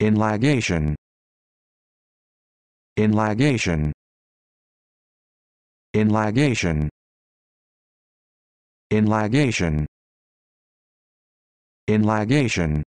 in Inlagation. in Inlagation. in in in